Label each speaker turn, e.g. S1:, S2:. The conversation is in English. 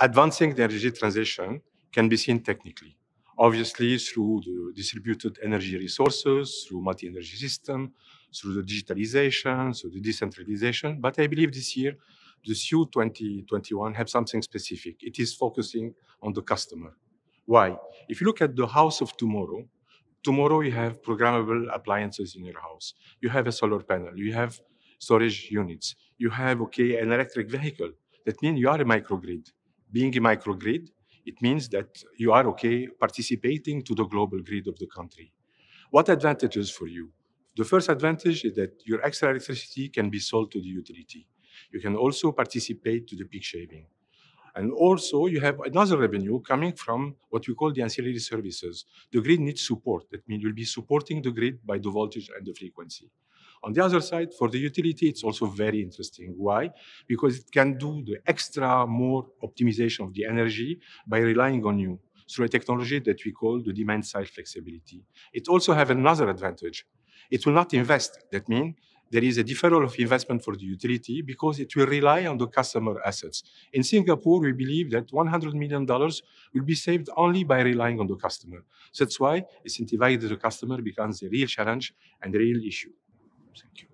S1: advancing the energy transition can be seen technically, obviously through the distributed energy resources, through multi-energy system, through the digitalization, through the decentralization. But I believe this year, the SU 2021 have something specific. It is focusing on the customer. Why? If you look at the house of tomorrow, tomorrow you have programmable appliances in your house. You have a solar panel, you have storage units, you have, okay, an electric vehicle. That means you are a microgrid being a microgrid, it means that you are okay participating to the global grid of the country. What advantages for you? The first advantage is that your extra electricity can be sold to the utility. You can also participate to the peak shaving. And also you have another revenue coming from what we call the ancillary services. The grid needs support. That means you'll be supporting the grid by the voltage and the frequency. On the other side, for the utility, it's also very interesting. Why? Because it can do the extra more optimization of the energy by relying on you through a technology that we call the demand side flexibility. It also have another advantage. It will not invest. That means there is a deferral of investment for the utility because it will rely on the customer assets. In Singapore, we believe that $100 million will be saved only by relying on the customer. So that's why incentivizing the customer becomes a real challenge and a real issue. Thank you.